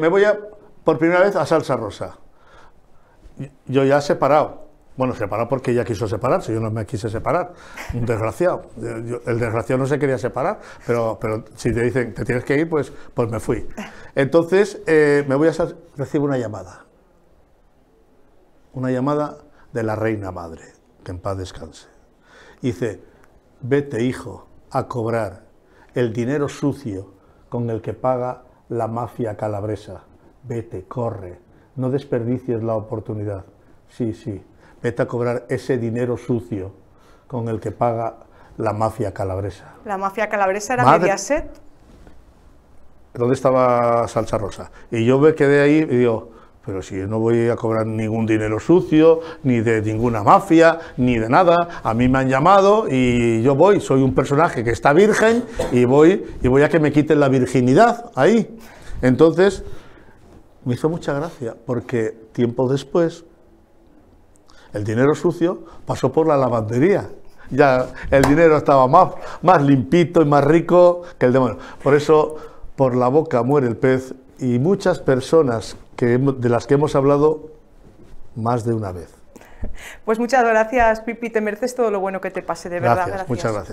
me voy a, por primera vez a salsa rosa. Yo ya separado. Bueno, separado porque ella quiso separarse, yo no me quise separar. Un desgraciado. el desgraciado no se quería separar, pero, pero si te dicen, te tienes que ir, pues, pues me fui. Entonces, eh, me voy a recibo una llamada. Una llamada de la reina madre, que en paz descanse. dice, vete hijo a cobrar el dinero sucio con el que paga la mafia calabresa. Vete, corre, no desperdicies la oportunidad. Sí, sí, vete a cobrar ese dinero sucio con el que paga la mafia calabresa. ¿La mafia calabresa era Mediaset? ¿Dónde estaba Salsa Rosa? Y yo me quedé ahí y digo, pero si no voy a cobrar ningún dinero sucio, ni de ninguna mafia, ni de nada, a mí me han llamado y yo voy, soy un personaje que está virgen y voy, y voy a que me quiten la virginidad ahí. Entonces, me hizo mucha gracia, porque tiempo después, el dinero sucio pasó por la lavandería. Ya el dinero estaba más, más limpito y más rico que el demonio. Por eso por la boca muere el pez y muchas personas que, de las que hemos hablado más de una vez. Pues muchas gracias, Pipi. Te mereces todo lo bueno que te pase, de verdad. gracias. Muchas gracias.